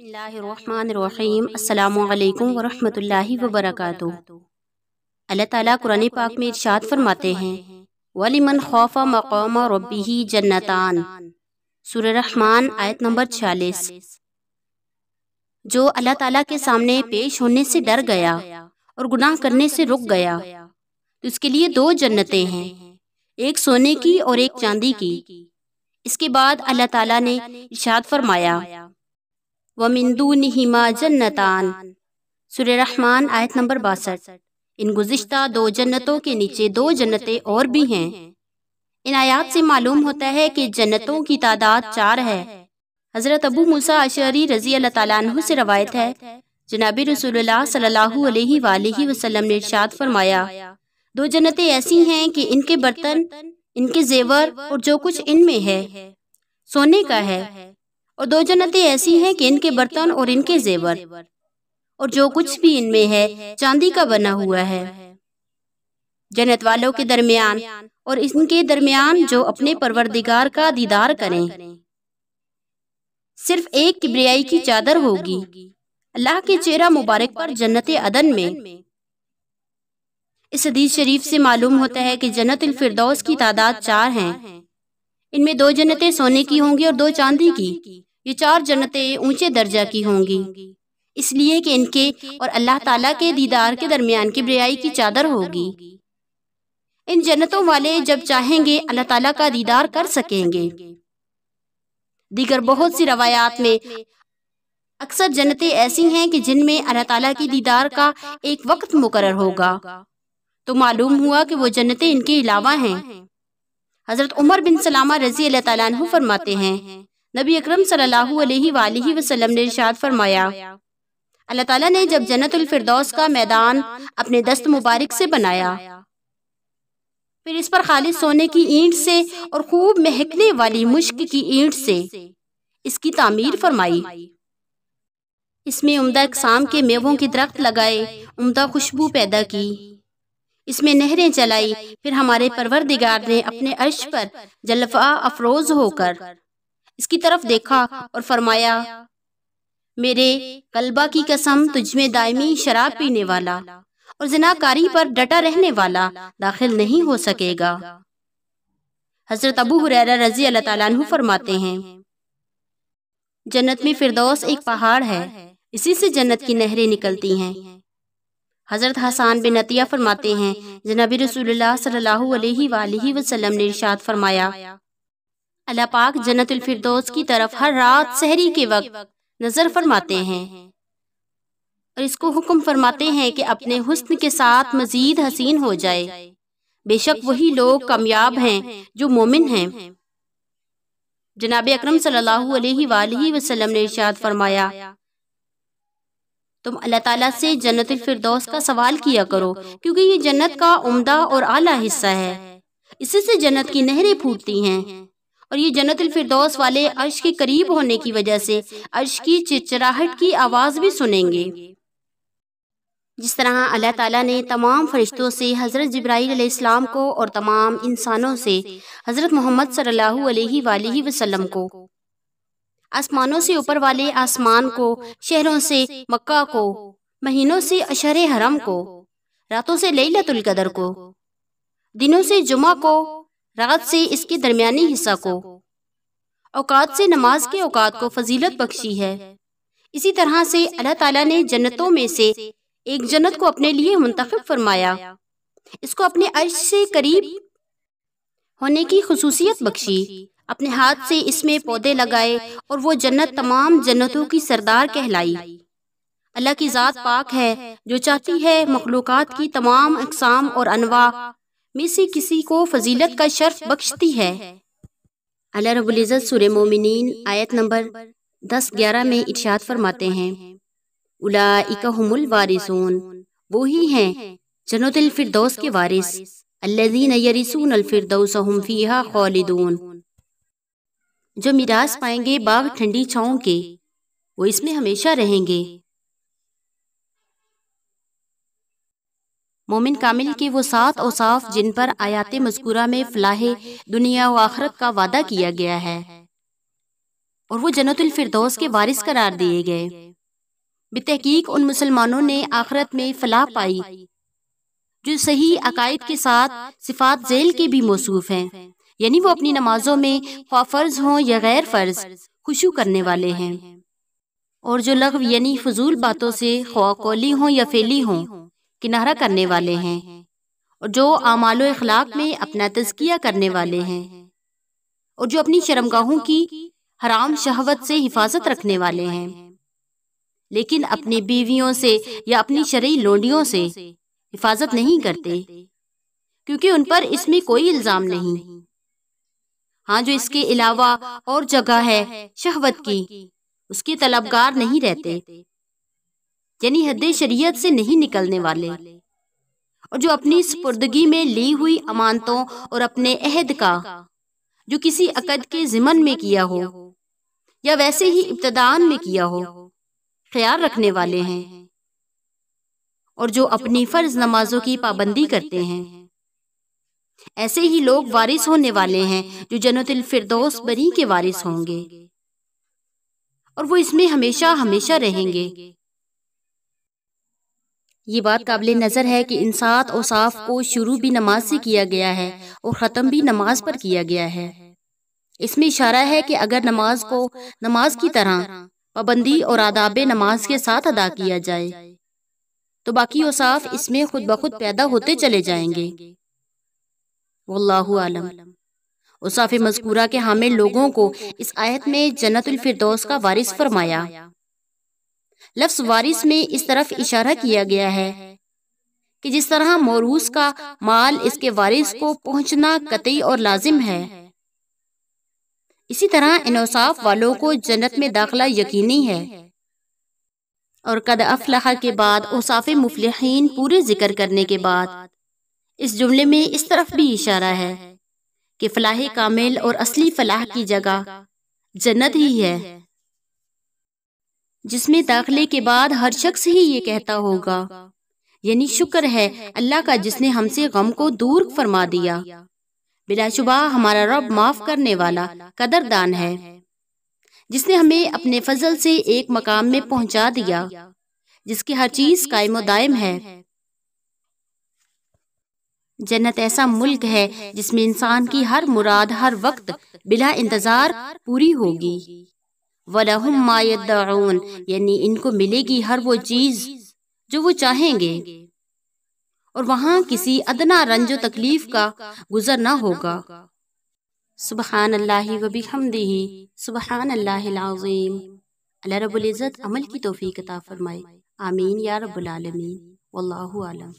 अस्सलाम वालेकुम वरहमतुल्लाहि वबरकातुहू अल्लाह ताला कुरान पाक में इरशाद फरमाते हैं वलिमन खौफा मकाम रबी जन्नतान सूर रहमान आयत नंबर छियालीस जो अल्लाह ताला के सामने पेश होने से डर गया और गुनाह करने से रुक गया तो उसके लिए दो जन्नतें हैं एक सोने की और एक चांदी की इसके बाद अल्लाह ताला ने इरशाद फरमाया व वमिंदून नहिमा जन्नतान सुर रहमान आयत नंबर बासठ इन गुज्त दो जन्नतों के नीचे दो जन्नतें और भी हैं इन आयात से मालूम होता है कि जन्नतों की तादाद चार है हज़रत अबू मूसा अशरी रजी अल्लाह से रवायत है जनाबी रसूल सल्लल्लाहु ने इर्शाद फरमाया दो जन्नतें ऐसी हैं कि इनके बर्तन इनके जेवर और जो कुछ इनमें है सोने का है और दो जन्नतें ऐसी हैं कि इनके बर्तन और इनके जेवर और जो कुछ भी इनमें है चांदी का बना हुआ है जन्नत वालों के दरमियान और इनके दरमियान जो अपने परवरदिगार का दीदार करें सिर्फ एक किब्रियाई की चादर होगी अल्लाह के चेहरा मुबारक पर जन्नत अदन में इस हदीस शरीफ से मालूम होता है कि जन्नत फिरदौस की तादाद चार हैं इनमें दो जन्नतें सोने की होंगी और दो चांदी की ये चार जन्नतें ऊंचे दर्जा की होंगी इसलिए कि इनके और अल्लाह ताला के दीदार के दरमियान की ब्रियाई की चादर होगी इन जन्नतों वाले जब चाहेंगे अल्लाह ताला का दीदार कर सकेंगे दीगर बहुत सी रवायात में अक्सर जन्नतें ऐसी हैं कि जिनमें अल्लाह ताला की दीदार का एक वक्त मुकर होगा तो मालूम हुआ कि वो जन्नतें इनके अलावा हैं हज़रत उमर बिन सलामा रजी अल्लाह फरमाते हैं नबी अक्रम सलम ने इशाद फरमाया अल्लाह ताला ने जब जन्नतफरदौस का मैदान अपने दस्त मुबारक से बनाया फिर इस पर खालिद सोने की ईंट से और खूब महकने वाली मुश्क की ईंट से इसकी तामीर फरमाई इसमें उम्दा इकसाम के मेवों के दरख्त लगाए उम्दा खुशबू पैदा की इसमें नहरें चलाई फिर हमारे दिगार ने अपने अर्श पर जलफा अफरोज होकर इसकी तरफ देखा और फरमाया मेरे कलबा की कसम तुझमें दायमी शराब पीने वाला और जनाकारी पर डटा रहने वाला दाखिल नहीं हो सकेगा हजरत अबू हुरैरा रजी अल्लाह फरमाते हैं जन्नत में फिरदौस एक पहाड़ है इसी से जन्नत की नहरें निकलती हैं हज़रत हसान बिन अतिया फरमाते हैं जनाबी रसूलुल्लाह सल्लल्लाहु अलैहि वसल्लम ने इरशाद फरमाया अल्लाह पाक जन्नतुल फिरदौस की तरफ हर रात सहरी के वक्त नज़र फरमाते हैं और इसको हुक्म फरमाते हैं कि अपने हुस्न के साथ मज़ीद हसीन हो जाए बेशक वही लोग कामयाब हैं जो मोमिन हैं जनाब अक्रम सल्लल्लाहु अलैहि वसल्लम ने इरशाद फरमाया तुम अल्लाह ताला से जन्नत फिरदौस का सवाल किया करो क्योंकि ये जन्नत का उम्दा और आला हिस्सा है इससे जन्नत की नहरें फूटती हैं और ये जन्नतल फिरदौस वाले अर्श के करीब होने की वजह से अर्श की चिचराहट की आवाज़ भी सुनेंगे जिस तरह अल्लाह ताला ने तमाम फरिश्तों से हज़रत जब्राईल इस्लाम को और तमाम इंसानों से हज़रत मोहम्मद सल्लल्लाहु अलैहि वसल्लम को आसमानों से ऊपर वाले आसमान को शहरों से मक्का को महीनों से अशर हरम को रातों से लई कदर को दिनों से जुमा को रात से इसके दरमियानी हिस्सा को औकात से नमाज के औकात को फजीलत बख्शी है इसी तरह से अल्लाह ताला ने जन्नतों में से एक जन्नत को अपने लिए मुंतखब फरमाया इसको अपने अर्श से करीब होने की खसूसियत बख्शी अपने हाथ से इसमें पौधे लगाए और वो जन्नत तमाम जन्नतों की सरदार कहलाई अल्लाह की ज़ात पाक है जो चाहती है मखलूक़ात की तमाम अकसाम और अनवा में से किसी को फजीलत का शर्फ बख्शती है अल्लाह रबुल्ज़त सुर मोमिन आयत नंबर दस ग्यारह में इर्शाद फरमाते हैं उलाइकहुमुल वारिसून वो ही है जन्नतुल फिरदौस के वारिस अल्लज़ीन यरिसून फिरदौस हम फीहा खालिदून जो मिराज पाएंगे बाग ठंडी छाओं के वो इसमें हमेशा रहेंगे मोमिन कामिल के वो सात औसाफ जिन पर आयात मजकूरा में फलाह दुनिया व आखरत का वादा किया गया है और वो जन्नतुल के वारिस करार दिए गए बेतहकीक उन मुसलमानों ने आखरत में फलाह पाई जो सही अकायद के साथ सिफात जेल के भी मौसू हैं यानी वो अपनी नमाजों में फर्ज हों या गैर फर्ज खुशू करने वाले हैं और जो लघ यानी फजूल बातों से ख्वाकोली हों या फैली हों किनारा करने वाले हैं और जो आमालो अखलाक में अपना तजकिया करने वाले हैं और जो अपनी शर्मगाहों की हराम शहवत से हिफाजत रखने वाले हैं लेकिन अपनी बीवियों से या अपनी शरय लोडियों से हिफाजत नहीं करते क्योंकि उन पर इसमें कोई इल्ज़ाम नहीं हाँ जो इसके अलावा और जगह है शहवत की उसके तलबगार नहीं रहते यानी हद शरीयत से नहीं निकलने वाले और जो अपनी सपुर्दगी में ली हुई अमानतों और अपने अहद का जो किसी अकद के ज़िमन में किया हो या वैसे ही इब्तदान में किया हो ख्याल रखने वाले हैं और जो अपनी फ़र्ज नमाजों की पाबंदी करते हैं ऐसे ही लोग वारिस होने वाले हैं जो जन्नतुल फिरदौस बरी के वारिस होंगे और वो इसमें हमेशा हमेशा रहेंगे ये बात काबिल नज़र है कि इन सात साफ को शुरू भी नमाज से किया गया है और ख़त्म भी नमाज पर किया गया है इसमें इशारा है कि अगर नमाज को नमाज की तरह पाबंदी और आदाब नमाज के साथ अदा किया जाए तो बाकी औसाफ तो इसमें खुद ब खुद पैदा होते चले जाएंगे आलम उसाफ मजकूरा के हामिल लोगों को इस आयत में फिरदौस का वारिस फरमाया लफ्स वारिस में इस तरफ इशारा किया गया है कि जिस तरह मोरूस का माल इसके वारिस को पहुंचना कतई और लाजिम है इसी तरह इनसाफ वालों को जन्नत में दाखला यकीनी है और कद अफलाह के बाद ओसाफ मुफलहन पूरे जिक्र करने के बाद इस जुमले में इस तरफ भी इशारा है कि फलाह कामिल और असली फलाह की जगह जन्नत ही है जिसमें दाखिले के बाद हर शख्स ही ये कहता होगा यानी शुक्र है अल्लाह का जिसने हमसे गम को दूर फरमा दिया बिलाशुबा हमारा रब माफ करने वाला कदरदान है जिसने हमें अपने फजल से एक मकाम में पहुंचा दिया जिसकी हर चीज कायम दायम है जन्नत ऐसा मुल्क है जिसमें इंसान की हर मुराद हर वक्त बिला इंतजार पूरी होगी वलहम मायदाउन यानी इनको मिलेगी हर वो चीज़ जो वो चाहेंगे और वहां किसी अदना रंजो तकलीफ का गुजर ना होगा सुबहान अल्लाह वबी हमदी सुबहान अल्लाज़ीम अल्लाह रबुल्ज़त अमल की तोफ़ी कता फ़रमाए आमीन या रबालमीन वल्लाम